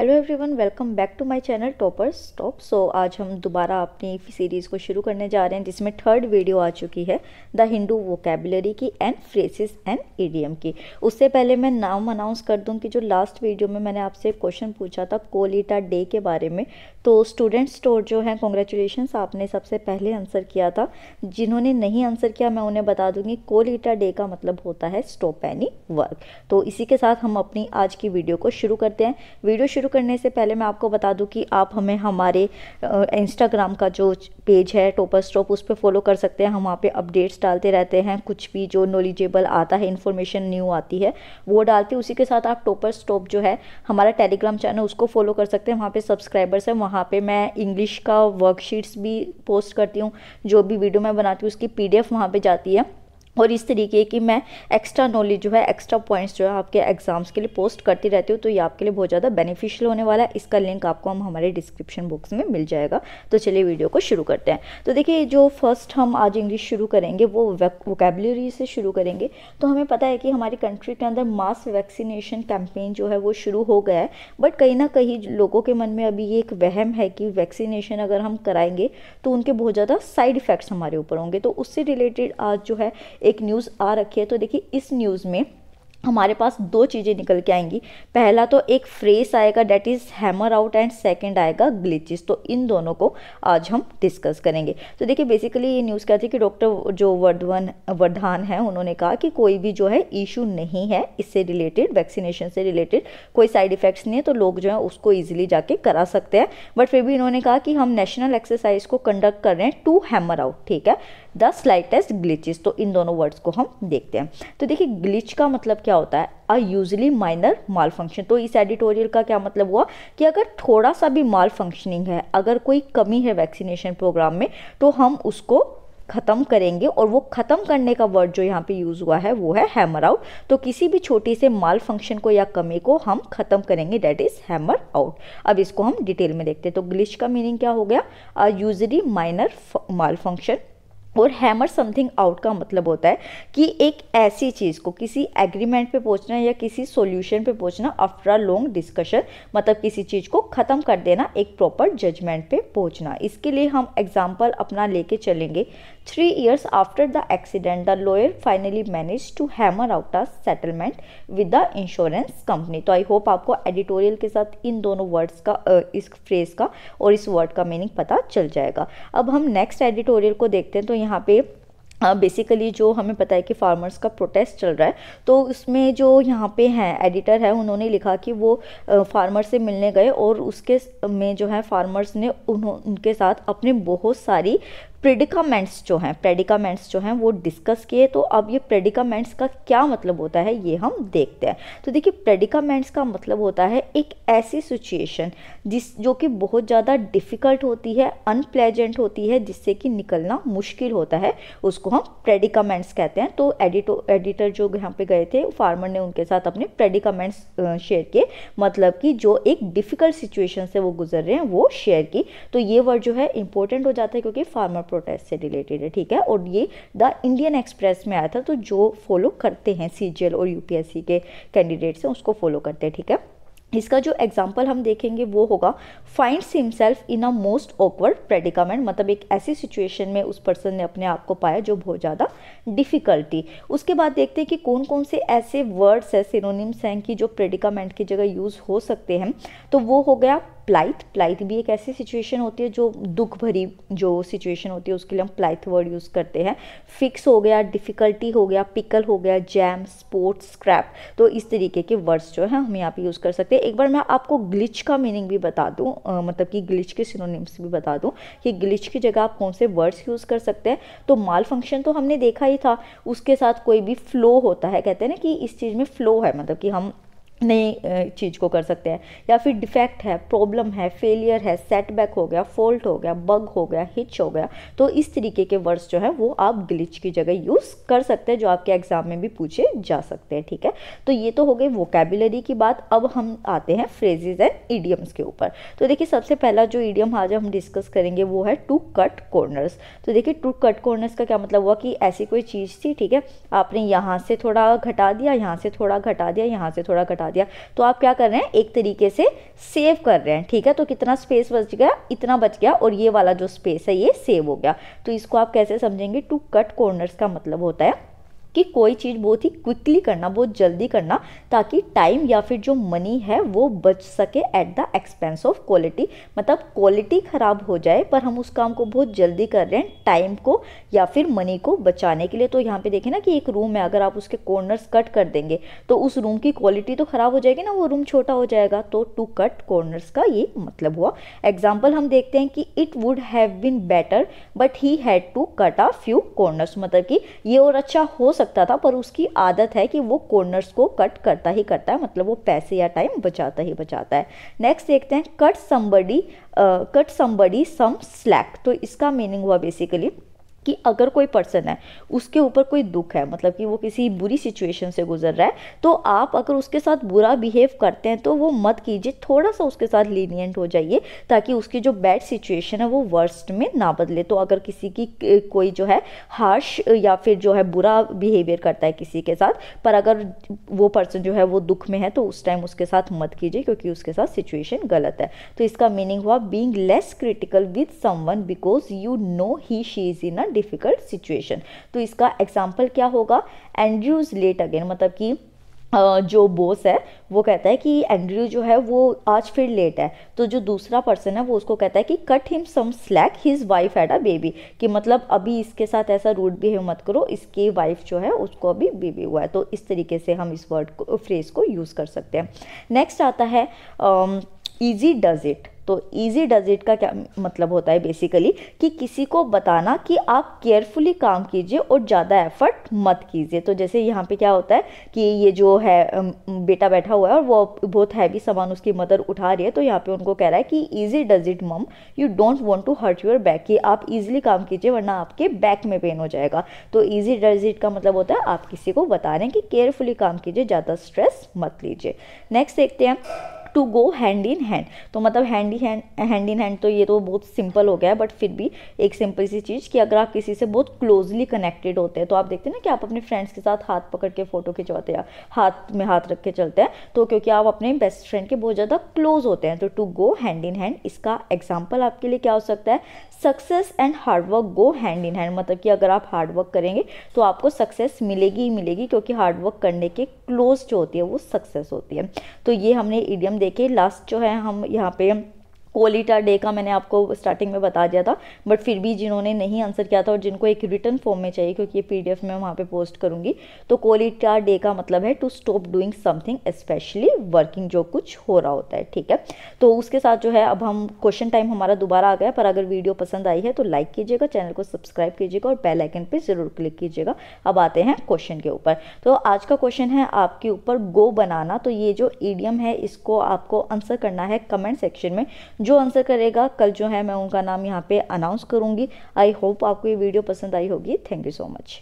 Hello everyone welcome back to my channel topper stop so आज हम दोबारा अपनी सीरीज़ को शुरू करने जा रहे हैं जिसमें थर्ड वीडियो आ चुकी है द हिंदू वोकेबलरी की एंड फ्रेसिस एंड ईडीएम की उससे पहले मैं नाम अनाउंस कर दूं कि जो लास्ट वीडियो में मैंने आपसे क्वेश्चन पूछा था कोलिटा डे के बारे में तो स्टूडेंट स्टोर जो है कॉन्ग्रेचुलेशन आपने सबसे पहले आंसर किया था जिन्होंने नहीं आंसर किया मैं उन्हें बता दूंगी कोलिटा डे का मतलब होता है स्टॉप एनी वर्क तो इसी के साथ हम अपनी आज की वीडियो को शुरू करते हैं वीडियो शुरू करने से पहले मैं आपको बता दूं कि आप हमें हमारे इंस्टाग्राम का जो पेज है टोपर स्टॉप उस पर फॉलो कर सकते हैं हम वहाँ पे अपडेट्स डालते रहते हैं कुछ भी जो नॉलेजेबल आता है इन्फॉर्मेशन न्यू आती है वो डालते उसी के साथ आप टोपर स्टॉप जो है हमारा टेलीग्राम चैनल उसको फॉलो कर सकते हैं वहाँ पर सब्सक्राइबर्स हैं वहाँ पर मैं इंग्लिश का वर्कशीट्स भी पोस्ट करती हूँ जो भी वीडियो मैं बनाती हूँ उसकी पी डी वहाँ पर जाती है और इस तरीके की मैं एक्स्ट्रा नॉलेज जो है एक्स्ट्रा पॉइंट्स जो है आपके एग्ज़ाम्स के लिए पोस्ट करती रहती हूँ तो ये आपके लिए बहुत ज़्यादा बेनिफिशियल होने वाला है इसका लिंक आपको हम हमारे डिस्क्रिप्शन बॉक्स में मिल जाएगा तो चलिए वीडियो को शुरू करते हैं तो देखिए जो फर्स्ट हम आज इंग्लिश शुरू करेंगे वो वोकेबलरी से शुरू करेंगे तो हमें पता है कि हमारी कंट्री के अंदर मास वैक्सीनेशन कैंपेन जो है वो शुरू हो गया है बट कहीं ना कहीं लोगों के मन में अभी ये एक वहम है कि वैक्सीनेशन अगर हम कराएंगे तो उनके बहुत ज़्यादा साइड इफ़ेक्ट्स हमारे ऊपर होंगे तो उससे रिलेटेड आज जो है एक न्यूज़ आ रखी है तो देखिए इस न्यूज़ में हमारे पास दो चीज़ें निकल के आएंगी पहला तो एक फ्रेस आएगा that is hammer out and second आएगा ग्लिचेस तो इन दोनों को आज हम डिस्कस करेंगे तो देखिए बेसिकली ये न्यूज़ क्या थी कि डॉक्टर जो वर्धवन वर्धान है उन्होंने कहा कि कोई भी जो है इशू नहीं है इससे रिलेटेड वैक्सीनेशन से रिलेटेड कोई साइड इफेक्ट्स नहीं है तो लोग जो है उसको ईजिली जाके करा सकते हैं बट फिर भी इन्होंने कहा कि हम नेशनल एक्सरसाइज को कंडक्ट कर रहे हैं टू हैमर आउट ठीक है द स्लाइटेस्ट ग्लिचेस तो इन दोनों वर्ड्स को हम देखते हैं तो देखिए ग्लिच का मतलब क्या क्या होता है uh usually minor malfunction तो इस एडिटोरियल का क्या मतलब हुआ कि अगर थोड़ा सा भी माल फंक्शनिंग है अगर कोई कमी है वैक्सीनेशन प्रोग्राम में तो हम उसको ख़त्म करेंगे और वो ख़त्म करने का वर्ड जो यहाँ पे यूज़ हुआ है वो है हैमर आउट तो किसी भी छोटी से माल फंक्शन को या कमी को हम ख़त्म करेंगे डैट इज़ हैमर आउट अब इसको हम डिटेल में देखते हैं तो ग्लिच का मीनिंग क्या हो गया यूजली माइनर माल फंक्शन और हैमर समथिंग आउट का मतलब होता है कि एक ऐसी चीज़ को किसी एग्रीमेंट पे पहुंचना या किसी सॉल्यूशन पे पहुंचना आफ्टर लॉन्ग डिस्कशन मतलब किसी चीज़ को ख़त्म कर देना एक प्रॉपर जजमेंट पे पहुंचना इसके लिए हम एग्जांपल अपना लेके चलेंगे three years after the accident the lawyer finally manage to hammer out a settlement with the insurance company. तो आई होप आपको एडिटोरियल के साथ इन दोनों वर्ड्स का इस फ्रेज का और इस वर्ड का मीनिंग पता चल जाएगा अब हम नेक्स्ट एडिटोरियल को देखते हैं तो यहाँ पे बेसिकली uh, जो हमें पता है कि फार्मर्स का प्रोटेस्ट चल रहा है तो उसमें जो यहाँ पे हैं एडिटर है उन्होंने लिखा कि वो फार्मर से मिलने गए और उसके में जो है फार्मर्स ने उन्हों उनके साथ अपने बहुत सारी प्रेडिकामेंट्स जो हैं प्रेडिकामेंट्स जो हैं वो डिस्कस किए तो अब ये प्रेडिकामेंट्स का क्या मतलब होता है ये हम देखते हैं तो देखिए प्रेडिकामेंट्स का मतलब होता है एक ऐसी सिचुएशन जिस जो कि बहुत ज़्यादा डिफ़िकल्ट होती है अनप्लेजेंट होती है जिससे कि निकलना मुश्किल होता है उसको हम प्रेडिकामेंट्स कहते हैं तो एडिटो एडिटर जो यहाँ पे गए थे फार्मर ने उनके साथ अपने प्रेडिकामेंट्स शेयर किए मतलब कि जो एक डिफ़िकल्ट सिचुएशन से वो गुजर रहे हैं वो शेयर की तो ये वर्ड जो है इंपॉर्टेंट हो जाता है क्योंकि फार्मर प्रोटेस्ट से रिलेटेड है ठीक है और ये द इंडियन एक्सप्रेस में आया था तो जो फॉलो करते हैं सी और यूपीएससी के कैंडिडेट्स हैं उसको फॉलो करते हैं ठीक है इसका जो एग्जाम्पल हम देखेंगे वो होगा find himself in a most awkward predicament मतलब एक ऐसी सिचुएशन में उस पर्सन ने अपने आप को पाया जो बहुत ज़्यादा डिफ़िकल्टी उसके बाद देखते हैं कि कौन कौन से ऐसे वर्ड्स हैं सिनोनिम्स हैं कि जो प्रेडिकामेंट की जगह यूज़ हो सकते हैं तो वो हो गया प्लाइथ प्लाइथ भी एक ऐसी सिचुएशन होती है जो दुख भरी जो सिचुएशन होती है उसके लिए हम प्लाइथ वर्ड यूज़ करते हैं फिक्स हो गया डिफ़िकल्टी हो गया पिकल हो गया जैम स्पोर्ट्स स्क्रैप तो इस तरीके के वर्ड्स जो है हम यहाँ पे यूज़ कर सकते हैं एक बार मैं आपको ग्लिच का मीनिंग भी बता दूँ मतलब कि ग्लिच के सिनोनिम्स भी बता दूँ कि ग्लिच की जगह आप कौन से वर्ड्स यूज़ कर सकते हैं तो माल फंक्शन तो हमने देखा ही था उसके साथ कोई भी फ्लो होता है कहते हैं ना कि इस चीज़ में फ्लो है मतलब कि हम नई चीज़ को कर सकते हैं या फिर डिफेक्ट है प्रॉब्लम है फेलियर है सेटबैक हो गया फॉल्ट हो गया बग हो गया हिच हो गया तो इस तरीके के वर्ड्स जो है वो आप ग्लिच की जगह यूज़ कर सकते हैं जो आपके एग्ज़ाम में भी पूछे जा सकते हैं ठीक है तो ये तो हो गई वोकेबुलरी की बात अब हम आते हैं फ्रेजेज एंड ईडियम्स के ऊपर तो देखिए सबसे पहला जो ईडियम आज हम डिस्कस करेंगे वो है टू कट कॉर्नर्स तो देखिए टू कट कॉर्नर्स का क्या मतलब हुआ कि ऐसी कोई चीज़ थी ठीक है आपने यहाँ से थोड़ा घटा दिया यहाँ से थोड़ा घटा दिया यहाँ से थोड़ा घटा लगा दिया तो आप क्या कर रहे हैं एक तरीके से सेव कर रहे हैं ठीक है तो कितना स्पेस बच गया इतना बच गया और ये वाला जो स्पेस है ये सेव हो गया तो इसको आप कैसे समझेंगे टू कट कॉर्नर्स का मतलब होता है कि कोई चीज़ बहुत ही क्विकली करना बहुत जल्दी करना ताकि टाइम या फिर जो मनी है वो बच सके at the expense of quality मतलब क्वालिटी ख़राब हो जाए पर हम उस काम को बहुत जल्दी कर रहे हैं टाइम को या फिर मनी को बचाने के लिए तो यहाँ पे देखें ना कि एक रूम है अगर आप उसके कॉर्नर्स कट कर देंगे तो उस रूम की क्वालिटी तो ख़राब हो जाएगी ना वो रूम छोटा हो जाएगा तो टू कट कॉर्नर्स का ये मतलब हुआ एग्जाम्पल हम देखते हैं कि it would have been better but he had to cut a few corners मतलब कि ये और अच्छा हो सकता था पर उसकी आदत है कि वो कॉर्नर्स को कट करता ही करता है मतलब वो पैसे या टाइम बचाता ही बचाता है नेक्स्ट देखते हैं cut somebody cut somebody some slack तो इसका मीनिंग हुआ बेसिकली कि अगर कोई पर्सन है उसके ऊपर कोई दुख है मतलब कि वो किसी बुरी सिचुएशन से गुजर रहा है तो आप अगर उसके साथ बुरा बिहेव करते हैं तो वो मत कीजिए थोड़ा सा उसके साथ लीनियंट हो जाइए ताकि उसकी जो बैड सिचुएशन है वो वर्स्ट में ना बदले तो अगर किसी की कोई जो है हार्श या फिर जो है बुरा बिहेवियर करता है किसी के साथ पर अगर वो पर्सन जो है वो दुख में है तो उस टाइम उसके साथ मत कीजिए क्योंकि उसके साथ सिचुएशन गलत है तो इसका मीनिंग हुआ being less critical with someone because you know he she is in a difficult situation तो इसका एग्जाम्पल क्या होगा एंड्रूज लेट अगेन मतलब कि जो बॉस है वो कहता है कि एंड्रयू जो है वो आज फिर लेट है तो जो दूसरा पर्सन है वो उसको कहता है कि cut him some slack his wife had a baby कि मतलब अभी इसके साथ ऐसा रूड बिहेव मत करो इसकी वाइफ जो है उसको अभी बेबी हुआ है तो इस तरीके से हम इस वर्ड को फ्रेज़ को यूज़ कर सकते हैं नेक्स्ट आता है इजी डज इट तो ईजी डज इट का क्या मतलब होता है बेसिकली कि किसी को बताना कि आप केयरफुली काम कीजिए और ज़्यादा एफर्ट मत कीजिए तो जैसे यहाँ पे क्या होता है कि ये जो है बेटा बैठा हुआ है और वो बहुत हैवी सामान उसकी मदर उठा रही है तो यहाँ पे उनको कह रहा है कि easy does it mum you don't want to hurt your back कि आप ईजिली काम कीजिए वरना आपके बैक में पेन हो जाएगा तो ईजी डज इट का मतलब होता है आप किसी को बता रहे हैं कि केयरफुली काम कीजिए ज़्यादा स्ट्रेस मत लीजिए नेक्स्ट देखते हैं to go hand in hand तो मतलब hand hand hand in hand तो ये तो बहुत सिंपल हो गया है बट फिर भी एक सिंपल सी चीज़ कि अगर आप किसी से बहुत क्लोजली कनेक्टेड होते हैं तो आप देखते हैं ना कि आप अपने फ्रेंड्स के साथ हाथ पकड़ के फ़ोटो खिंचवाते हैं हाथ में हाथ रख के चलते हैं तो क्योंकि आप अपने बेस्ट फ्रेंड के बहुत ज़्यादा क्लोज होते हैं तो to go hand in hand इसका एग्जाम्पल आपके लिए क्या हो सकता है success and hard work go hand in hand मतलब कि अगर आप हार्डवर्क करेंगे तो आपको सक्सेस मिलेगी ही मिलेगी क्योंकि हार्डवर्क करने के क्लोज जो होती है वो सक्सेस होती है तो ये हमने ईडियम देखे लास्ट जो है हम यहाँ पे कोलिटा डे का मैंने आपको स्टार्टिंग में बता दिया था बट फिर भी जिन्होंने नहीं आंसर किया था और जिनको एक रिटर्न फॉर्म में चाहिए क्योंकि ये पीडीएफ में वहाँ पे पोस्ट करूँगी तो कोलिटा डे का मतलब है to stop doing something specially working जो कुछ हो रहा होता है ठीक है तो उसके साथ जो है अब हम क्वेश्चन टाइम हमारा दोबारा आ गया पर अगर वीडियो पसंद आई है तो लाइक कीजिएगा चैनल को सब्सक्राइब कीजिएगा और बेलाइकन पर ज़रूर क्लिक कीजिएगा अब आते हैं क्वेश्चन के ऊपर तो आज का क्वेश्चन है आपके ऊपर गो बनाना तो ये जो ईडियम है इसको आपको आंसर करना है कमेंट सेक्शन में जो आंसर करेगा कल जो है मैं उनका नाम यहाँ पे अनाउंस करूँगी आई होप आपको ये वीडियो पसंद आई होगी थैंक यू सो मच